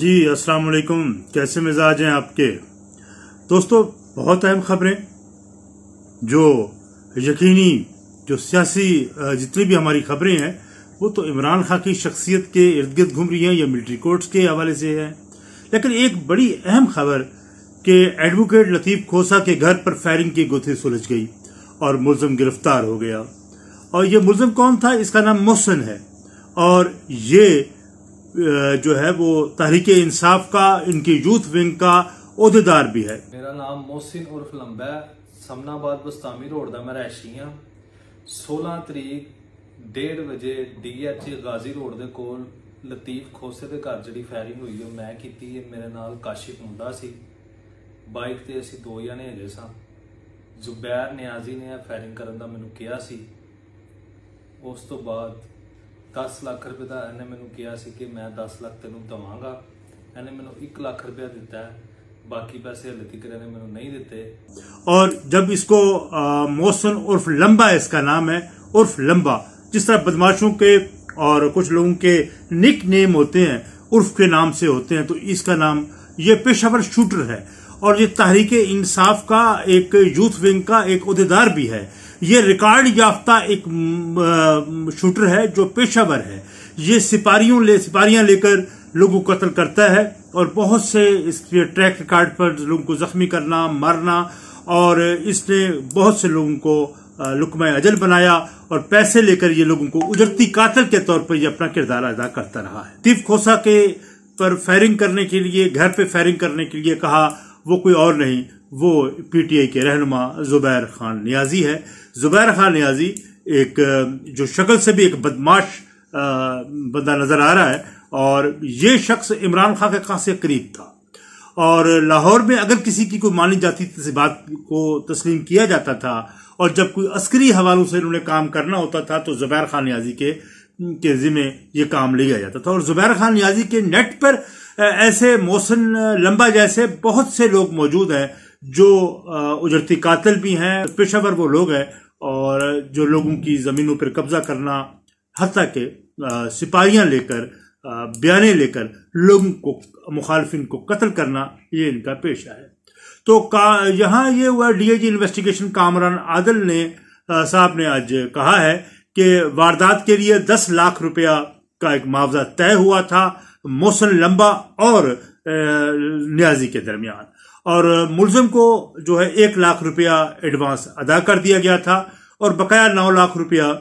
जी अस्सलाम वालेकुम कैसे मिजाज हैं आपके दोस्तों बहुत अहम खबरें जो यकीनी जो सियासी जितनी भी हमारी खबरें हैं वो तो इमरान खां की शख्सियत के इर्द गिर्द घूम रही हैं या मिलिट्री कोर्ट्स के हवाले से है लेकिन एक बड़ी अहम खबर कि एडवोकेट लतीफ खोसा के घर पर फायरिंग की गुथी सुलझ गई और मुलजम गिरफ्तार हो गया और ये मुलजम कौन था इसका नाम मोहसन है और ये जो है वो तहरीक इंसाफ का इनकी यूथ विंग का ਅਹੁਦੇਦਾਰ ਵੀ ਹੈ ਮੇਰਾ ਨਾਮ ਮੋਹਸਿਨ ਉਰਫ ਲੰਬਾ ਸਮਨਾਬਾਦ ਬਸਤਾਮੀ ਰੋਡ ਦਾ ਮੈਂ ਰਹਿਸ਼ੀ ਹਾਂ 16 ਤਰੀਕ 1:30 ਵਜੇ ਡੀਐਚ ਗਾਜ਼ੀ ਰੋਡ ਦੇ ਕੋਲ ਲਤੀਫ ਖੋਸੇ ਦੇ ਘਰ ਜਿਹੜੀ ਫਾਇਰਿੰਗ ਹੋਈ ਉਹ ਮੈਂ ਕੀਤੀ ਹੈ ਮੇਰੇ ਨਾਲ ਕਾਸ਼ਿਫ ਮੁੰਡਾ ਸੀ ਬਾਈਕ ਤੇ ਅਸੀਂ ਦੋ ਜਣੇ ਹੈਗੇ ਸਾਂ ਜ਼ੁਬੈਰ ਨਿਆਜ਼ੀ ਨੇ ਫਾਇਰਿੰਗ ਕਰਨ ਦਾ ਮੈਨੂੰ ਕਿਹਾ ਸੀ ਉਸ ਤੋਂ ਬਾਅਦ दस लख रुपये का इन्हें मैं ਕਿਹਾ कि मैं दस लख तेन देवगा इन्हें मैं एक लख रुपया दिता है बाकी पैसे हले तक इन्हें मैं नहीं देते और जब इसको मोहसन उर्फ लंबा इसका नाम है उर्फ लंबा जिस तरह बदमाशों के और कुछ लोगों के निक नेम होते हैं उर्फ के नाम से होते हैं तो इसका नाम ये पेशावर शूटर है और ये तहरीक इंसाफ का एक यूथ विंग का एक अहदेदार भी है ये रिकॉर्ड याफ्ता एक शूटर है जो पेशावर है ये सिपाहियों ले सिपाहियां लेकर लोगों को कत्ल करता है और बहुत से इस ट्रैक रिकॉर्ड पर लोगों को जख्मी करना मारना और इसने बहुत से लोगों को लुकमय अजल बनाया और पैसे लेकर ये लोगों को उजरती कातल के तौर पर यह अपना किरदार अदा करता रहा है तिफ खोसा के पर फायरिंग करने के लिए घर पे फायरिंग करने के लिए कहा वो कोई और नहीं वो पीटीआई के रहनुमा जुबैर खान न्याजी है जुबैर खान न्याजी एक जो शक्ल से भी एक बदमाश बंदा नजर आ रहा है और ये शख्स इमरान खान के खास करीब था और लाहौर में अगर किसी की कोई मानी जाती थी तो बात को तस्लीम किया जाता था और जब कोई अस्करी हवालों से इन्होंने काम करना होता था तो जुबैर खान न्याजी के के जिम्मे ये काम लिया जाता था और जुबैर खान न्याजी के नेट पर ऐसे मोहसिन लंबा जैसे बहुत से लोग मौजूद हैं जो उजरती कातिल भी हैं पेशावर वो लोग हैं और जो लोगों की ज़मीनों पर कब्जा करना हती के सिपाहियाँ लेकर बयाने लेकर लोगों को मुखालफिन को कत्ल करना ये इनका पेशा है तो का यहाँ ये हुआ डीएजी इन्वेस्टिगेशन कामरान आदल ने साहब ने आज कहा है कि वारदात के लिए दस लाख रुपया का एक मुआवजा तय हुआ था मौसम लंबा और न्याजी के दरमियान और मुलजम को जो है एक लाख रुपया एडवांस अदा कर दिया गया था और बकाया नौ लाख रुपया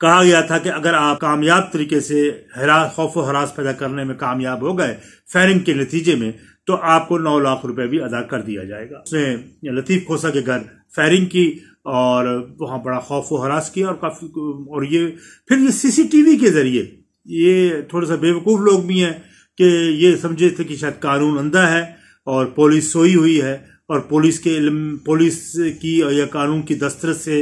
कहा गया था कि अगर आप कामयाब तरीके से हरा खौफ हरास पैदा करने में कामयाब हो गए फायरिंग के नतीजे में तो आपको नौ लाख रुपए भी अदा कर दिया जाएगा उसने लतीफ खोसा के घर फायरिंग की और वहाँ बड़ा खौफ हरास किया और काफी और ये फिर ये सीसीटीवी के जरिए ये थोड़ा सा बेवकूफ़ लोग भी हैं कि ये समझे थे कि शायद कानून अंधा है और पुलिस सोई हुई है और पुलिस के पुलिस की या कानून की दस्तर से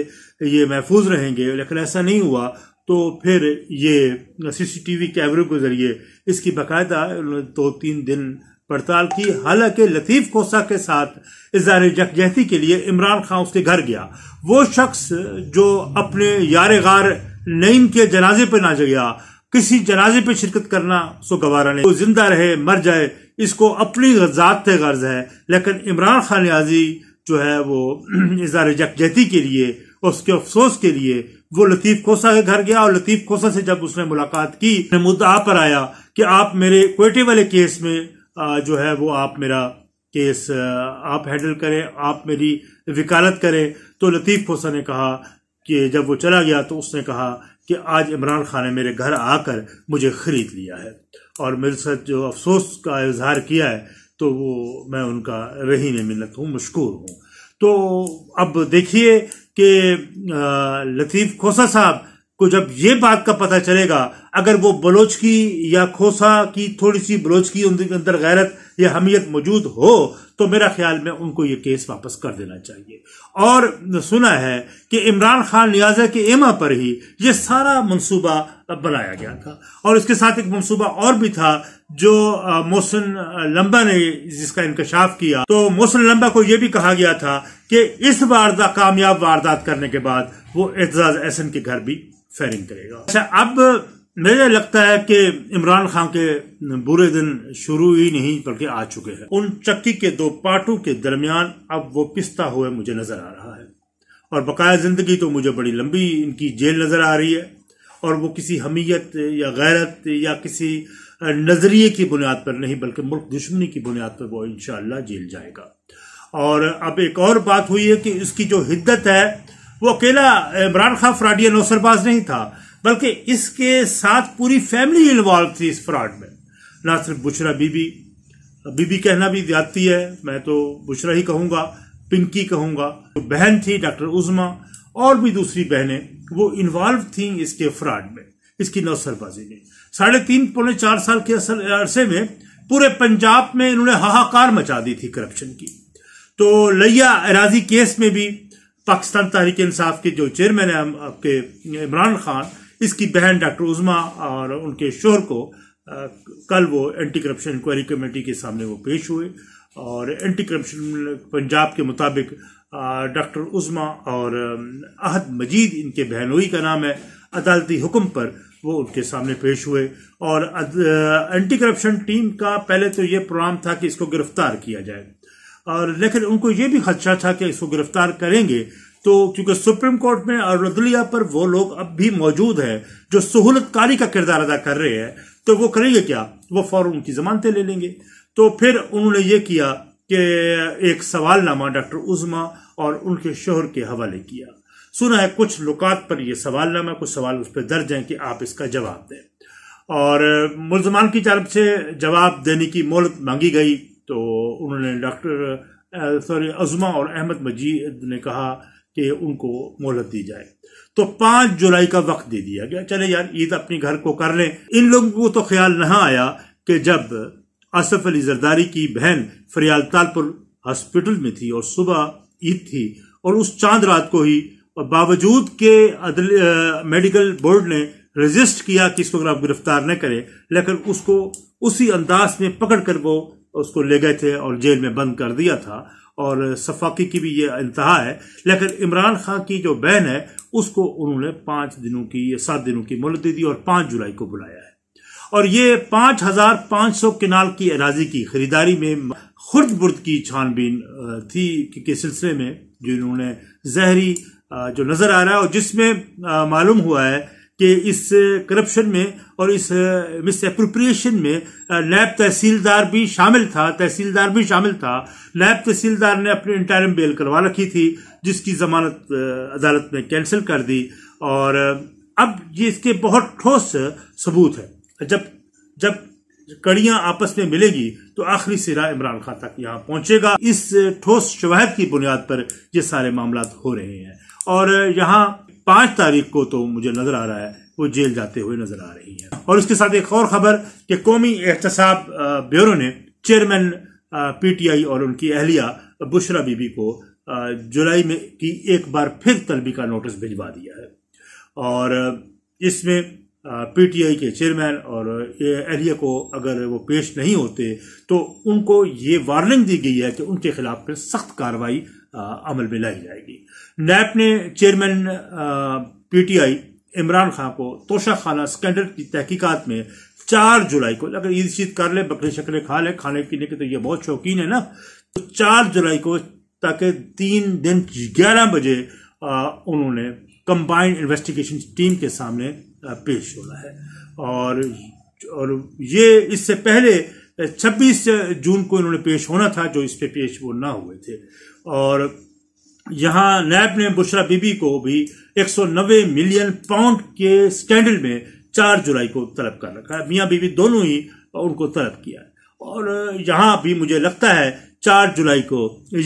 ये महफूज रहेंगे लेकिन ऐसा नहीं हुआ तो फिर ये सीसीटीवी कैमरे के जरिए इसकी बाकायदा दो तो तीन दिन पड़ताल की हालांकि लतीफ खोसा के साथ इजहार यकजहती के लिए इमरान खान उसके घर गया वो शख्स जो अपने यार गार नईम के जनाजे पर ना गया किसी जनाजे पे शिरकत करना सो गवारा नहीं वो जिंदा रहे मर जाए इसको अपनी जात से गर्ज है लेकिन इमरान खान याजी जो है वो इजार जकजहती के लिए और उसके अफसोस के लिए वो लतीफ़ खोसा के घर गया और लतीफ़ खोसा से जब उसने मुलाकात की मुद्दा पर आया कि आप मेरे कोयटे वाले केस में जो है वो आप मेरा केस आप हैंडल करें आप मेरी वकालत करें तो लतीफ़ खोसा ने कहा कि जब वो चला गया तो उसने कहा कि आज इमरान खान ने मेरे घर आकर मुझे खरीद लिया है और मेरे साथ जो अफसोस का इजहार किया है तो वो मैं उनका रही नहीं मिलत हूँ मशहूर हूँ तो अब देखिए कि लतीफ़ खोसा साहब को जब ये बात का पता चलेगा अगर वो बलोच की या खोसा की थोड़ी सी बलोच की उनके अंदर गैरत या हमीयत मौजूद हो तो मेरा ख्याल में उनको ये केस वापस कर देना चाहिए और सुना है कि इमरान खान लियाजा के एमा पर ही ये सारा मंसूबा बनाया गया था और इसके साथ एक मंसूबा और भी था जो मोहसिन लंबा ने जिसका इंकशाफ किया तो मोहसिन लंबा को यह भी कहा गया था कि इस वारदात कामयाब वारदात करने के बाद वो एजाज एहसन के घर भी फेरिंग करेगा अच्छा अब मुझे लगता है कि इमरान खान के बुरे दिन शुरू ही नहीं बल्कि आ चुके हैं उन चक्की के दो पार्टों के दरमियान अब वो पिसता हुआ मुझे नजर आ रहा है और बकाया जिंदगी तो मुझे बड़ी लंबी इनकी जेल नजर आ रही है और वो किसी हमीयत या गैरत या किसी नजरिए की बुनियाद पर नहीं बल्कि मुल्क दुश्मनी की बुनियाद पर वो इनशाला जेल जाएगा और अब एक और बात हुई है कि इसकी जो हिद्दत है वो अकेला इमरान खान फ्राडिया नौसरबाज नहीं था बल्कि इसके साथ पूरी फैमिली इन्वॉल्व थी इस फ्रॉड में ना सिर्फ बुशरा बीबी बीबी कहना भी जाती है मैं तो बुशरा ही कहूंगा पिंकी कहूंगा जो तो बहन थी डॉक्टर उजमा और भी दूसरी बहनें वो इन्वॉल्व थी इसके फ्रॉड में इसकी नौसरबाजी में साढ़े तीन पौने चार साल के अरसे में पूरे पंजाब में इन्होंने हाहाकार मचा दी थी करप्शन की तो लैया एराजी केस में भी पाकिस्तान तहरीक इंसाफ के जो चेयरमैन है आपके इमरान खान इसकी बहन डॉक्टर उजमा और उनके शोर को आ, कल वो एंटी करप्शन इंक्वायरी कमेटी के सामने वो पेश हुए और एंटी करप्शन पंजाब के मुताबिक डॉक्टर उजमा और अहद मजीद इनके बहनोई का नाम है अदालती हुक्म पर वो उनके सामने पेश हुए और एंटी करप्शन टीम का पहले तो ये प्रोग्राम था कि इसको गिरफ्तार किया जाए और लेकिन उनको ये भी खदशा था कि इसको गिरफ्तार करेंगे तो क्योंकि सुप्रीम कोर्ट में और अदलिया पर वो लोग अब भी मौजूद हैं जो सहूलतकारी का किरदार अदा कर रहे हैं तो वो करेंगे क्या वो फौरन उनकी जमानतें ले लेंगे तो फिर उन्होंने ये किया कि एक सवालनामा डॉक्टर उजमा और उनके शोहर के हवाले किया सुना है कुछ लुकात पर यह सवालनामा कुछ सवाल उस पर दर्ज हैं कि आप इसका जवाब दें और मुलजमान की तरफ से जवाब देने की मोहलत मांगी गई तो उन्होंने डॉक्टर सॉरी अजमा और अहमद मजीद ने कहा कि उनको मोहलत दी जाए तो पांच जुलाई का वक्त दे दिया गया चले यार ईद अपने घर को कर लें इन लोगों को तो ख्याल नहा आया कि जब आसफ अली जरदारी की बहन फरियाल तालपुर हॉस्पिटल में थी और सुबह ईद थी और उस चांद रात को ही और बावजूद के अदल, आ, मेडिकल बोर्ड ने रजिस्ट किया कि इसको अगर आप गिरफ्तार न करें लेकिन उसको उसी अंदाज में पकड़ कर वो उसको ले गए थे और जेल में बंद कर दिया था और सफाकी की भी ये इंतहा है लेकिन इमरान खान की जो बहन है उसको उन्होंने पांच दिनों की या सात दिनों की मोहलत दे दी और पांच जुलाई को बुलाया है और ये पांच हजार पांच सौ किनाल की एराजी की खरीदारी में खुर्द बुर्द की छानबीन थी के सिलसिले में जो इन्होंने जहरी जो नज़र आ रहा है और जिसमें मालूम हुआ है कि इस करप्शन में और इस मिस अप्रोप्रिएशन में नैब तहसीलदार भी शामिल था तहसीलदार भी शामिल था नैब तहसीलदार ने अपने इंटारम बेल करवा रखी थी जिसकी जमानत अदालत ने कैंसिल कर दी और अब ये इसके बहुत ठोस सबूत है जब जब कड़ियां आपस में मिलेगी तो आखिरी सिरा इमरान खान तक यहां पहुंचेगा इस ठोस शवाहद की बुनियाद पर ये सारे मामला हो रहे हैं और यहां पांच तारीख को तो मुझे नजर आ रहा है वो जेल जाते हुए नजर आ रही है और उसके साथ एक और खबर कि कौमी एहतसाब ब्यूरो ने चेयरमैन पीटीआई और उनकी अहलिया बुशरा बीबी को जुलाई में की एक बार फिर तलबी का नोटिस भिजवा दिया है और इसमें पीटीआई के चेयरमैन और एहलिया को अगर वो पेश नहीं होते तो उनको ये वार्निंग दी गई है कि उनके खिलाफ फिर सख्त कार्रवाई अमल में लाई जाएगी नैप ने चेयरमैन पीटीआई इमरान खान को तोशा खाना स्कैंडल की तहकीकत में चार जुलाई को अगर ईद शीत कर ले बकरे शकरे खा ले खाने पीने के तो ये बहुत शौकीन है ना तो चार जुलाई को ताकि तीन दिन ग्यारह बजे उन्होंने कंबाइंड इन्वेस्टिगेशन टीम के सामने पेश होना है और और ये इससे पहले छब्बीस जून को इन्होंने पेश होना था जो इस पे पेश वो ना हुए थे और यहाँ नैब ने बुशरा बीबी को भी 190 मिलियन पाउंड के स्कैंडल में 4 जुलाई को तलब कर रखा है मियाँ बीबी दोनों ही उनको तलब किया है और यहाँ भी मुझे लगता है 4 जुलाई को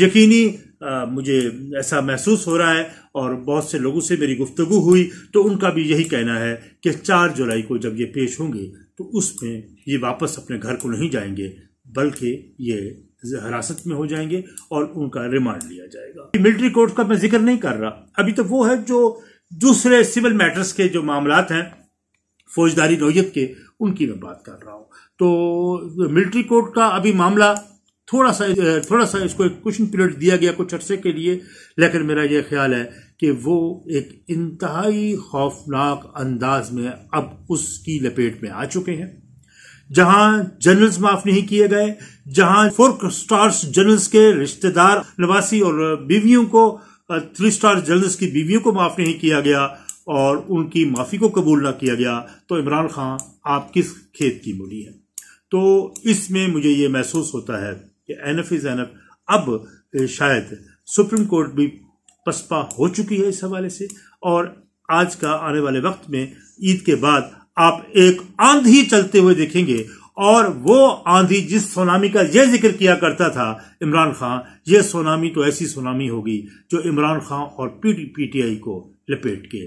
यकीनी आ, मुझे ऐसा महसूस हो रहा है और बहुत से लोगों से मेरी गुफ्तगु हुई तो उनका भी यही कहना है कि चार जुलाई को जब ये पेश होंगे तो उसमें ये वापस अपने घर को नहीं जाएंगे बल्कि ये हिरासत में हो जाएंगे और उनका रिमांड लिया जाएगा मिलिट्री कोर्ट का मैं जिक्र नहीं कर रहा अभी तो वो है जो दूसरे सिविल मैटर्स के जो मामला हैं फौजदारी नोयत के उनकी मैं बात कर रहा हूँ तो मिलिट्री कोर्ट का अभी मामला थोड़ा सा थोड़ा सा इसको एक क्वेश्चन पीरियड दिया गया कुछ अरसे के लिए लेकिन मेरा यह ख्याल है कि वो एक इंतहाई खौफनाक अंदाज में अब उसकी लपेट में आ चुके हैं जहां जनरल्स माफ नहीं किए गए जहां फोर स्टार्स जनरल्स के रिश्तेदार नवासी और बीवियों को थ्री स्टार जनरल्स की बीवियों को माफ नहीं किया गया और उनकी माफी को कबूल ना किया गया तो इमरान खान आप किस खेत की बोली है तो इसमें मुझे ये महसूस होता है कि एनएफ इज एनएफ अब शायद सुप्रीम कोर्ट भी पसपा हो चुकी है इस हवाले से और आज का आने वाले वक्त में ईद के बाद आप एक आंधी चलते हुए देखेंगे और वो आंधी जिस सोनामी का यह जिक्र किया करता था इमरान खान यह सोनामी तो ऐसी सोनामी होगी जो इमरान खान और पीटी पीटीआई को लपेट के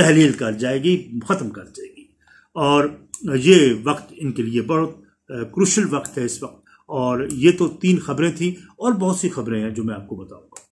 तहलील कर जाएगी ख़त्म कर जाएगी और ये वक्त इनके लिए बहुत क्रुशल वक्त है इस वक्त और ये तो तीन खबरें थी और बहुत सी खबरें हैं जो मैं आपको बताऊंगा